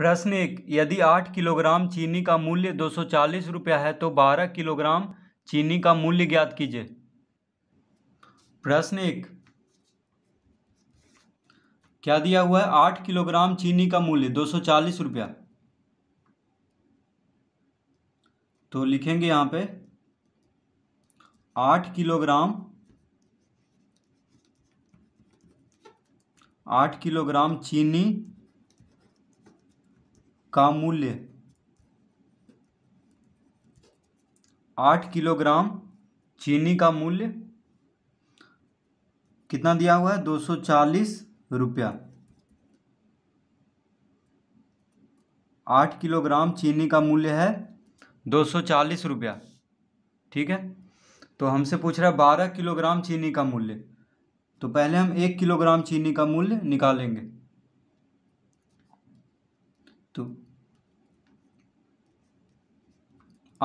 प्रश्न एक यदि आठ किलोग्राम चीनी का मूल्य दो सौ चालीस रुपया है तो बारह किलोग्राम चीनी का मूल्य ज्ञात कीजिए प्रश्न एक क्या दिया हुआ है आठ किलोग्राम चीनी का मूल्य दो सौ चालीस रुपया तो लिखेंगे यहां पे आठ किलोग्राम आठ किलोग्राम चीनी का मूल्य आठ किलोग्राम चीनी का मूल्य कितना दिया हुआ है दो सौ चालीस रुपया आठ किलोग्राम चीनी का मूल्य है दो सौ चालीस रुपया ठीक है तो हमसे पूछ रहा है बारह किलोग्राम चीनी का मूल्य तो पहले हम एक किलोग्राम चीनी का मूल्य निकालेंगे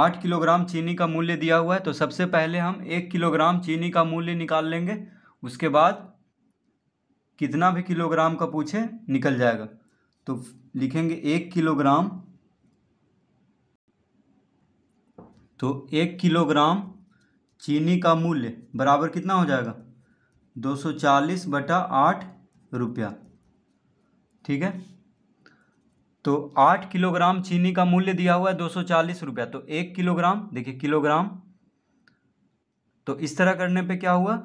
आठ किलोग्राम चीनी का मूल्य दिया हुआ है तो सबसे पहले हम एक किलोग्राम चीनी का मूल्य निकाल लेंगे उसके बाद कितना भी किलोग्राम का पूछे निकल जाएगा तो लिखेंगे एक किलोग्राम तो एक किलोग्राम चीनी का मूल्य बराबर कितना हो जाएगा दो सौ चालीस बटा आठ रुपया ठीक है तो आठ किलोग्राम चीनी का मूल्य दिया हुआ है दो सौ चालीस रुपया तो एक किलोग्राम देखिए किलोग्राम तो इस तरह करने पे क्या हुआ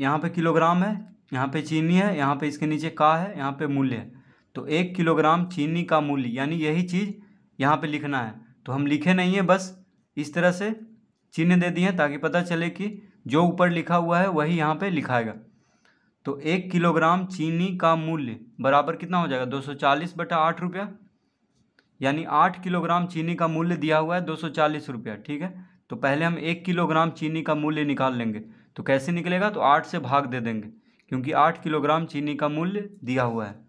यहाँ पे किलोग्राम है यहाँ पे चीनी है यहाँ पे इसके नीचे का है यहाँ पे मूल्य है तो एक किलोग्राम चीनी का मूल्य यानी यही चीज़ यहाँ पे लिखना है तो हम लिखे नहीं हैं बस इस तरह से चिन्ह दे दिए ताकि पता चले कि जो ऊपर लिखा हुआ है वही यहाँ पर लिखाएगा तो एक किलोग्राम चीनी का मूल्य बराबर कितना हो जाएगा दो सौ चालीस बटा आठ रुपया यानी आठ किलोग्राम चीनी का मूल्य दिया हुआ है दो सौ चालीस रुपया ठीक है तो पहले हम एक किलोग्राम चीनी का मूल्य निकाल लेंगे तो कैसे निकलेगा तो आठ से भाग दे देंगे क्योंकि आठ किलोग्राम चीनी का मूल्य दिया हुआ है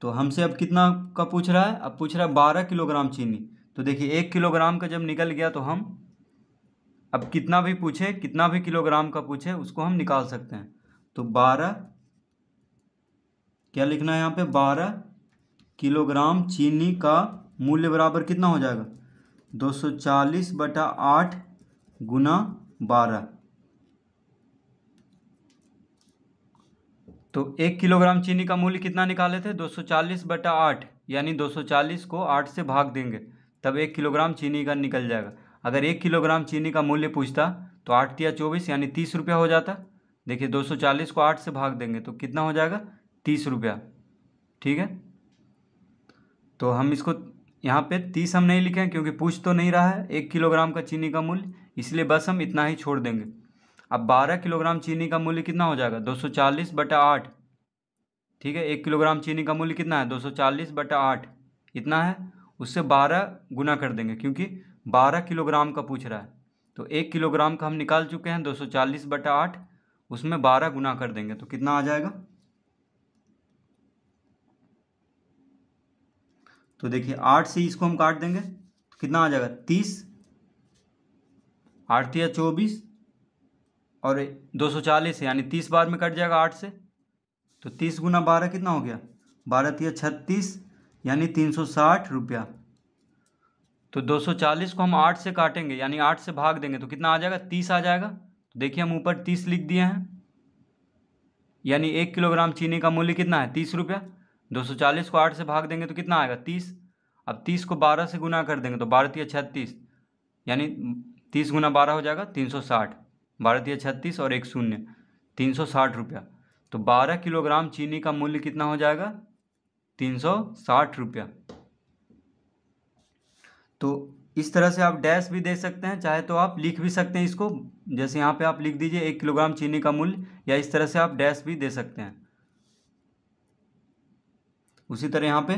तो हमसे अब कितना का पूछ रहा है अब पूछ रहा है बारह किलोग्राम चीनी तो देखिए एक किलोग्राम का जब निकल गया तो हम अब कितना भी पूछे कितना भी किलोग्राम का पूछे उसको हम निकाल सकते हैं तो बारह क्या लिखना है यहाँ पे बारह किलोग्राम चीनी का मूल्य बराबर कितना हो जाएगा 240 बटा आठ गुना बारह तो एक किलोग्राम चीनी का मूल्य कितना निकाले थे 240 बटा आठ यानी 240 को आठ से भाग देंगे तब एक किलोग्राम चीनी का निकल जाएगा अगर एक किलोग्राम चीनी का मूल्य पूछता तो आठ या चौबीस यानी तीस रुपया हो जाता देखिए 240 को आठ से भाग देंगे तो कितना हो जाएगा तीस रुपया ठीक है तो हम इसको यहाँ पे तीस हम नहीं लिखे हैं क्योंकि पूछ तो नहीं रहा है एक किलोग्राम का चीनी का मूल्य इसलिए बस हम इतना ही छोड़ देंगे अब बारह किलोग्राम चीनी का मूल्य कितना हो जाएगा दो सौ चालीस बटा आठ ठीक है एक किलोग्राम चीनी का मूल्य कितना है दो सौ चालीस बटा आठ इतना है उससे बारह गुना कर देंगे क्योंकि बारह किलोग्राम का पूछ रहा है तो एक किलोग्राम का हम निकाल चुके हैं दो सौ चालीस बटा आठ उसमें बारह गुना कर देंगे तो कितना आ जाएगा तो देखिए आठ से इसको हम काट देंगे तो कितना आ जाएगा तीस आठ या चौबीस और दो सौ चालीस यानी तीस बार में कट जाएगा आठ से तो तीस गुना बारह कितना हो गया बारह या छत्तीस यानी तीन सौ साठ रुपया तो दो सौ चालीस को हम आठ से काटेंगे यानी आठ से भाग देंगे तो कितना आ जाएगा तीस आ जाएगा तो देखिए हम ऊपर तीस लिख दिए हैं यानी एक किलोग्राम चीनी का मूल्य कितना है तीस रुपया 240 को 8 से भाग देंगे तो कितना आएगा 30 अब 30 को 12 से गुना कर देंगे तो बारह तीस छत्तीस यानी तीस गुना बारह हो जाएगा तीन सौ साठ बारह तीस छत्तीस और एक शून्य तीन सौ साठ रुपया तो बारह किलोग्राम चीनी का मूल्य कितना हो जाएगा तीन सौ साठ रुपया तो इस तरह से आप डैश भी दे सकते हैं चाहे तो आप लिख भी सकते हैं इसको जैसे यहाँ पे आप लिख दीजिए एक किलोग्राम चीनी का मूल्य या इस तरह से आप डैश भी दे सकते हैं उसी तरह यहाँ पे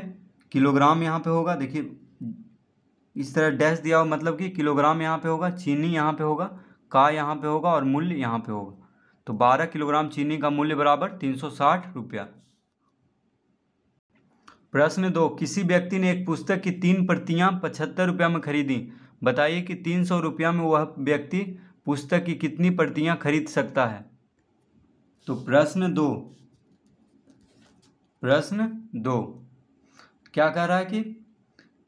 किलोग्राम यहाँ पे होगा देखिए इस तरह डैश दिया हुआ मतलब कि किलोग्राम यहाँ पे होगा चीनी यहाँ पे होगा का यहाँ पे होगा और मूल्य यहाँ पे होगा तो 12 किलोग्राम चीनी का मूल्य बराबर तीन सौ साठ रुपया प्रश्न दो किसी व्यक्ति ने एक पुस्तक की तीन प्रतियाँ पचहत्तर रुपया में खरीदी बताइए कि तीन सौ रुपया में वह व्यक्ति पुस्तक की कितनी प्रतियाँ खरीद सकता है तो प्रश्न दो प्रश्न दो क्या कह रहा है कि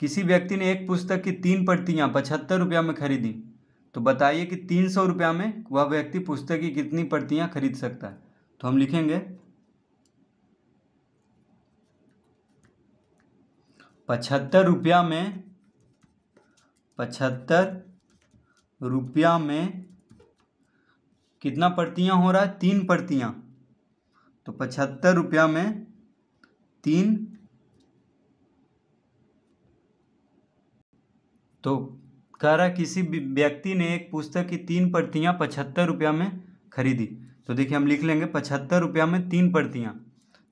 किसी व्यक्ति ने एक पुस्तक की तीन प्रतियां पचहत्तर रुपया में खरीदी तो बताइए कि तीन सौ रुपया में वह व्यक्ति पुस्तक की कितनी प्रतियां खरीद सकता है तो हम लिखेंगे पचहत्तर रुपया में पचहत्तर रुपया में कितना प्रतियां हो रहा है तीन प्रतियां तो पचहत्तर रुपया में तीन तो कह रहा किसी व्यक्ति ने एक पुस्तक की तीन प्रतियां पचहत्तर रुपया में खरीदी तो देखिए हम लिख लेंगे पचहत्तर रुपया में तीन प्रतियां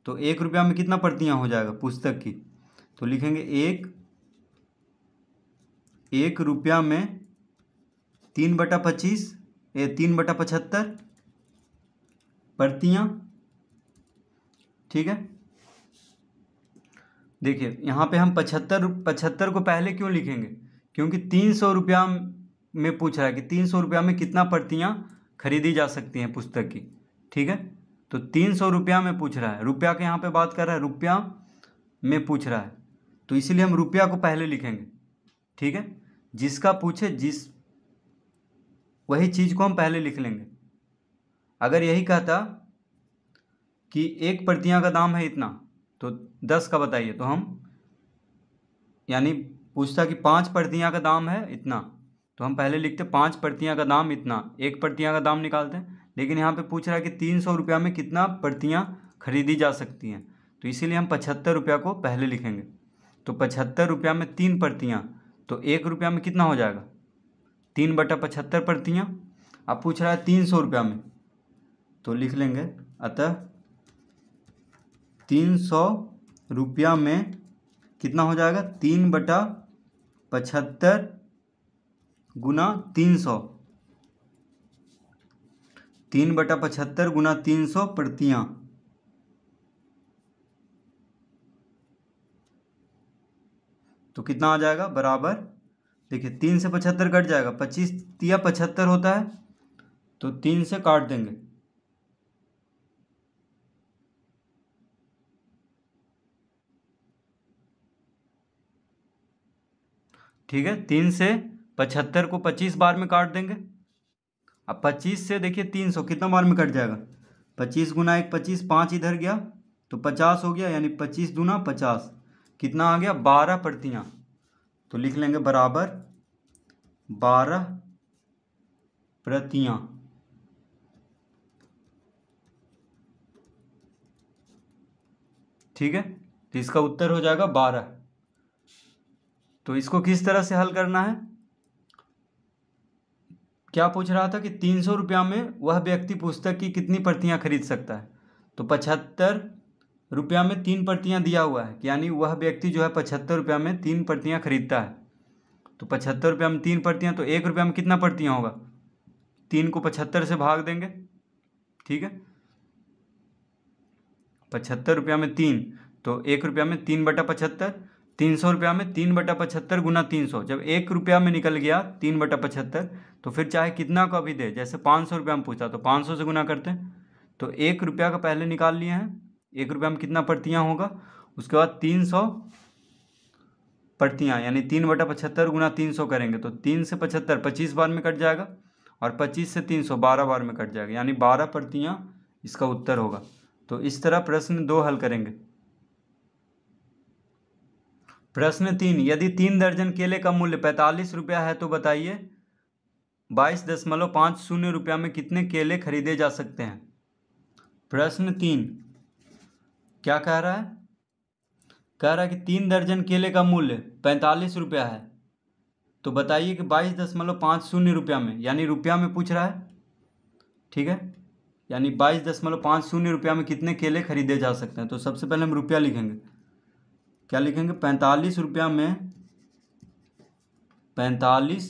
तो एक रुपया में कितना प्रतियां हो जाएगा पुस्तक की तो लिखेंगे एक एक रुपया में तीन बटा पच्चीस ए तीन बटा पचहत्तर प्रतियां ठीक है देखिए यहाँ पे हम पचहत्तर पचहत्तर को पहले क्यों लिखेंगे क्योंकि तीन सौ रुपया में पूछ रहा है कि तीन सौ रुपया में कितना प्रतियाँ खरीदी जा सकती हैं पुस्तक की ठीक है तो तीन सौ रुपया में पूछ रहा है रुपया के यहाँ पे बात कर रहा है रुपया में पूछ रहा है तो इसीलिए हम रुपया को पहले लिखेंगे ठीक है जिसका पूछे जिस वही चीज़ को हम पहले लिख लेंगे अगर यही कहता कि एक प्रतियाँ का दाम है इतना तो दस का बताइए तो हम यानी पूछता कि पाँच प्रतियाँ का दाम है इतना तो हम पहले लिखते पाँच प्रतियाँ का दाम इतना एक प्रतियाँ का दाम निकालते हैं लेकिन यहाँ पे पूछ रहा है कि तीन सौ रुपया में कितना प्रतियाँ खरीदी जा सकती हैं तो इसीलिए हम पचहत्तर रुपया को पहले लिखेंगे तो पचहत्तर रुपया में तीन प्रतियाँ तो एक रुपया में कितना हो जाएगा तीन बटा पचहत्तर प्रतियाँ अब पूछ रहा है तीन सौ रुपया में तो लिख लेंगे अतः तीन सौ रुपया में कितना हो जाएगा तीन बटा पचहत्तर गुना तीन सौ तीन बटा पचहत्तर गुना तीन सौ प्रतियाँ तो कितना आ जाएगा बराबर देखिए तीन से पचहत्तर कट जाएगा पच्चीस तिया पचहत्तर होता है तो तीन से काट देंगे ठीक है तीन से पचहत्तर को पच्चीस बार में काट देंगे अब पच्चीस से देखिए तीन सौ कितना बार में कट जाएगा पच्चीस गुना एक पच्चीस पाँच इधर गया तो पचास हो गया यानी पच्चीस दूना पचास कितना आ गया बारह प्रतियाँ तो लिख लेंगे बराबर बारह प्रतियाँ ठीक है तो इसका उत्तर हो जाएगा बारह तो इसको किस तरह से हल करना है क्या पूछ रहा था कि तीन सौ रुपया में वह व्यक्ति पुस्तक की कितनी प्रतियां खरीद सकता है तो पचहत्तर रुपया में तीन प्रतियां दिया हुआ है यानी वह व्यक्ति जो है पचहत्तर रुपया में तीन प्रतियां खरीदता है तो पचहत्तर रुपया में तीन प्रतियां तो एक रुपया में कितना प्रतियां होगा तीन को पचहत्तर से भाग देंगे ठीक है पचहत्तर रुपया में तीन तो एक रुपया में तीन बटा पचहत्तर तीन सौ रुपया में तीन बटा पचहत्तर गुना तीन सौ जब एक रुपया में निकल गया तीन बटा पचहत्तर तो फिर चाहे कितना का भी दे जैसे पाँच सौ रुपया में पूछा तो पाँच सौ से गुना करते हैं तो एक रुपया का पहले निकाल लिए हैं एक रुपया में कितना प्रतियाँ होगा उसके बाद तीन सौ प्रतियाँ यानी तीन बटा पचहत्तर गुना तीन सौ करेंगे तो तीन से पचहत्तर पच्चीस बार में कट जाएगा और पच्चीस से तीन सौ बारह बार में कट जाएगा यानी बारह प्रतियाँ इसका उत्तर होगा तो इस तरह प्रश्न दो हल करेंगे प्रश्न तीन यदि तीन दर्जन केले का मूल्य पैंतालीस रुपया है तो बताइए बाईस दशमलव पाँच शून्य रुपया में कितने केले खरीदे जा सकते हैं प्रश्न तीन क्या कह रहा है कह रहा है कि तीन दर्जन केले का मूल्य पैंतालीस रुपया है तो बताइए कि बाईस दशमलव पाँच शून्य रुपया में यानी रुपया में पूछ रहा है ठीक है यानी बाईस दशमलव पाँच शून्य रुपया में कितने केले खरीदे जा सकते हैं तो सबसे पहले हम रुपया लिखेंगे क्या लिखेंगे पैंतालीस रुपया में पैंतालीस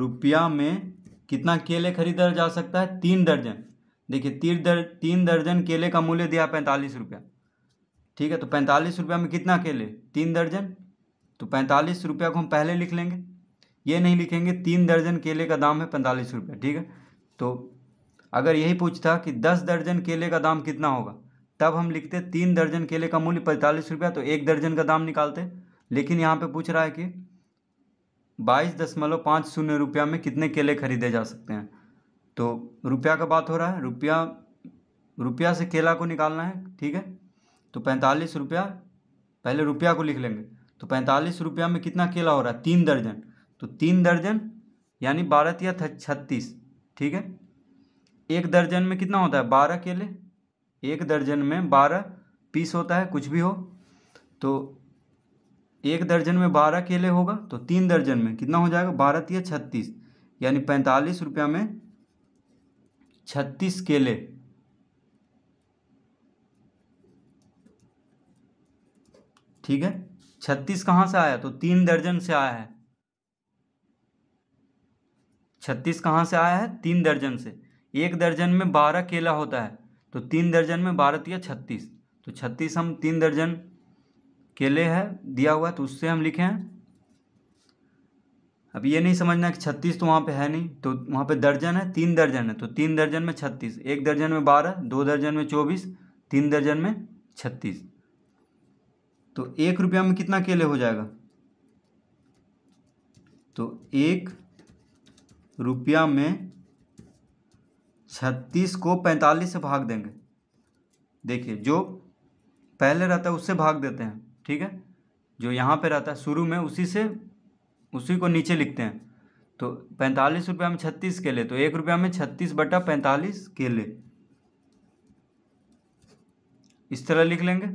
रुपया में कितना केले खरीदा जा सकता है तीन दर्जन देखिए तीन दर तीन दर्जन केले का मूल्य दिया पैंतालीस रुपया ठीक है तो पैंतालीस रुपया में कितना केले तीन दर्जन तो पैंतालीस रुपया को हम पहले लिख लेंगे ये नहीं लिखेंगे तीन दर्जन केले का दाम है पैंतालीस रुपया ठीक है तो अगर यही पूछता कि दस दर्जन केले का दाम कितना होगा तब हम लिखते तीन दर्जन केले का मूल्य पैंतालीस रुपया तो एक दर्जन का दाम निकालते लेकिन यहाँ पे पूछ रहा है कि बाईस दशमलव पाँच शून्य रुपया में कितने केले खरीदे जा सकते हैं तो रुपया का बात हो रहा है रुपया रुपया से केला को निकालना है ठीक है तो पैंतालीस रुपया पहले रुपया को लिख लेंगे तो पैंतालीस रुपया में कितना केला हो रहा है तीन दर्जन तो तीन दर्जन यानी बारह या छत्तीस ठीक है एक दर्जन में कितना होता है बारह केले एक दर्जन में बारह पीस होता है कुछ भी हो तो एक दर्जन में बारह केले होगा तो तीन दर्जन में कितना हो जाएगा बारह तीय छत्तीस यानी पैंतालीस रुपया में छत्तीस केले ठीक है छत्तीस कहाँ से आया तो तीन दर्जन से आया है छत्तीस कहाँ से आया है तीन दर्जन से एक दर्जन में बारह केला होता है तो तीन दर्जन में बारह या छत्तीस तो छत्तीस हम तीन दर्जन केले है दिया हुआ तो उससे हम लिखे हैं अब ये नहीं समझना कि छत्तीस तो वहाँ पे है नहीं तो वहाँ पे दर्जन है तीन दर्जन है तो तीन दर्जन में छत्तीस एक दर्जन में बारह दो दर्जन में चौबीस तीन दर्जन में छत्तीस तो एक रुपया में कितना केले हो जाएगा तो एक रुपया में छत्तीस को पैंतालीस से भाग देंगे देखिए जो पहले रहता है उससे भाग देते हैं ठीक है जो यहाँ पे रहता है शुरू में उसी से उसी को नीचे लिखते हैं तो पैंतालीस रुपया में छत्तीस केले तो एक रुपया में छत्तीस बटा पैंतालीस केले इस तरह लिख लेंगे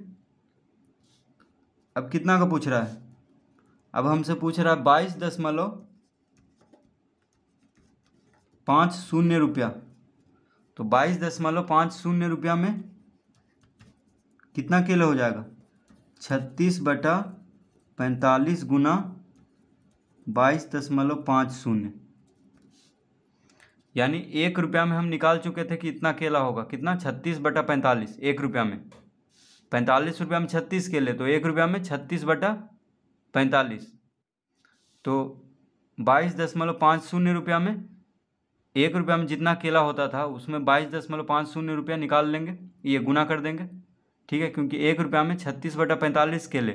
अब कितना का पूछ रहा है अब हमसे पूछ रहा है बाईस दशमलव पाँच शून्य रुपया तो बाईस दशमलव पाँच शून्य रुपया में कितना केला हो जाएगा छत्तीस बटा पैंतालीस गुना बाईस दशमलव पाँच शून्य यानी एक रुपया में हम निकाल चुके थे कि इतना केला होगा कितना छत्तीस बटा पैंतालीस एक रुपया में पैंतालीस रुपया में छत्तीस केले तो एक रुपया में छत्तीस बटा पैंतालीस तो बाईस दशमलव पाँच शून्य रुपया में एक रुपया में जितना केला होता था उसमें बाईस दशमलव पाँच शून्य रुपया निकाल लेंगे ये गुना कर देंगे ठीक है क्योंकि एक रुपया में छत्तीस बटा पैंतालीस केले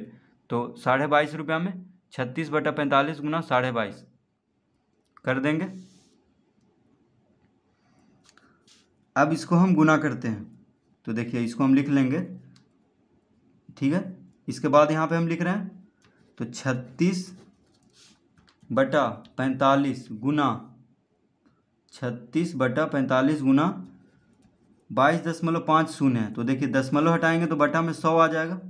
तो साढ़े बाईस रुपया में छत्तीस बटा पैंतालीस गुना साढ़े बाईस कर देंगे अब इसको हम गुना करते हैं तो देखिए इसको हम लिख लेंगे ठीक है इसके बाद यहाँ पर हम लिख रहे हैं तो छत्तीस बटा पैंतालीस गुना छत्तीस बटा पैंतालीस गुना बाईस दशमलव पाँच शून्य है तो देखिए दशमलव हटाएंगे तो बटा में सौ आ जाएगा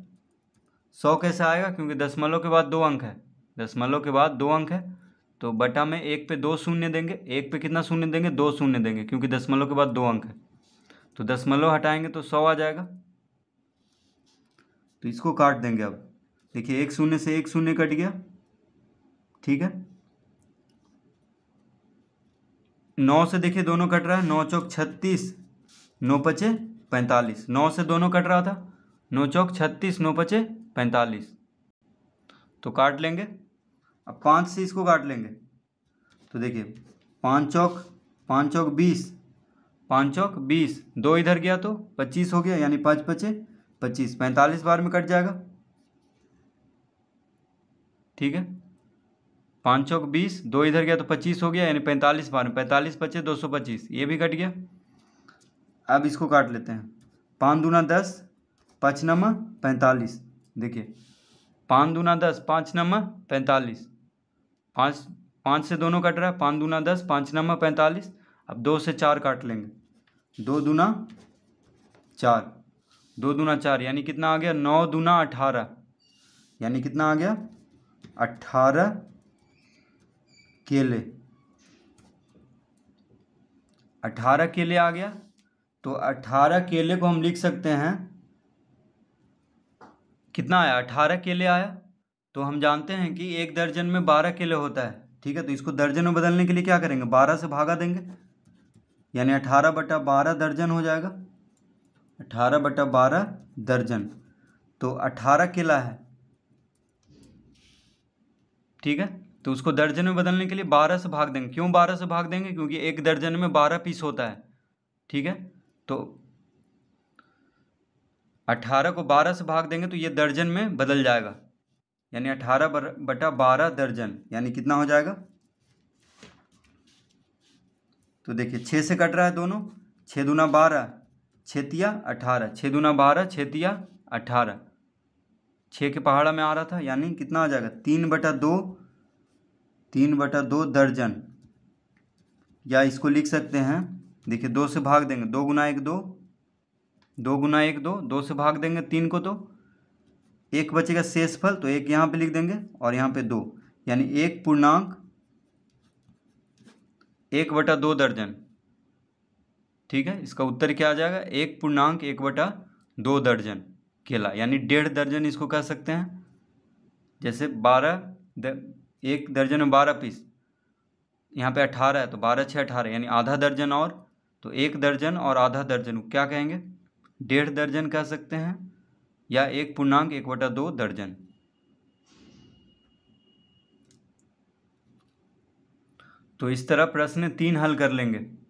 सौ कैसे आएगा क्योंकि दशमलव के बाद दो अंक है दशमलव के बाद दो अंक है तो बटा में एक पे दो शून्य देंगे एक पे कितना शून्य देंगे दो शून्य देंगे क्योंकि दशमलव के बाद दो अंक है तो दशमलव हटाएंगे तो सौ आ जाएगा तो इसको काट देंगे अब देखिए एक शून्य से एक शून्य कट गया ठीक है नौ से देखिए दोनों कट रहा है नौ चौक छत्तीस नौ पचे पैंतालीस नौ से दोनों कट रहा था नौ चौक छत्तीस नौ पचे पैंतालीस तो काट लेंगे अब पाँच से इसको काट लेंगे तो देखिए पाँच चौक पाँच चौक बीस पाँच चौक बीस दो इधर गया तो पच्चीस हो गया यानी पाँच पचे पच्चीस पैंतालीस बार में कट जाएगा ठीक है पाँच छः बीस दो इधर गया तो पच्चीस हो गया यानी पैंतालीस बारह पैंतालीस पच्चीस दो सौ पच्चीस ये भी कट गया अब इसको काट लेते हैं पाँच दूना दस पाँच नम पैंतालीस देखिए पाँच दूना दस पाँच नम्मा पैंतालीस पाँच पाँच से दोनों कट रहा है पाँच दूना दस पाँच नम पैंतालीस अब दो से चार काट लेंगे दो दूना चार दो दूना चार यानी कितना आ गया नौ दूना अठारह यानी कितना आ गया अट्ठारह केले अठारह केले आ गया तो अठारह केले को हम लिख सकते हैं कितना आया अठारह केले आया तो हम जानते हैं कि एक दर्जन में बारह केले होता है ठीक है तो इसको दर्जन में बदलने के लिए क्या करेंगे बारह से भागा देंगे यानी अठारह बटा बारह दर्जन हो जाएगा अठारह बटा बारह दर्जन तो अठारह केला है ठीक है तो उसको दर्जन में बदलने के लिए बारह से भाग देंगे क्यों बारह से भाग देंगे क्योंकि एक दर्जन में बारह पीस होता है ठीक है तो अठारह को बारह से भाग देंगे तो ये दर्जन में बदल जाएगा यानी अठारह बटा बारह दर्जन यानी कितना हो जाएगा तो देखिए छः से कट रहा है दोनों छः दूना बारह छतिया अठारह छः दूना बारह छतिया अठारह छः के पहाड़ा में आ रहा था यानी कितना आ जाएगा तीन बटा दो तीन बटा दो दर्जन या इसको लिख सकते हैं देखिए दो से भाग देंगे दो गुना एक दो दो गुना एक दो दो से भाग देंगे तीन को तो एक बचेगा शेष फल तो एक यहाँ पे लिख देंगे और यहाँ पे दो यानी एक पूर्णांक एक बटा दो दर्जन ठीक है इसका उत्तर क्या आ जाएगा एक पूर्णांक एक बटा दो दर्जन केला यानी डेढ़ दर्जन इसको कह सकते हैं जैसे बारह एक दर्जन में बारह पीस यहाँ पे अठारह है तो बारह छः अठारह यानी आधा दर्जन और तो एक दर्जन और आधा दर्जन क्या कहेंगे डेढ़ दर्जन कह सकते हैं या एक पूर्णांक एक बटा दो दर्जन तो इस तरह प्रश्न तीन हल कर लेंगे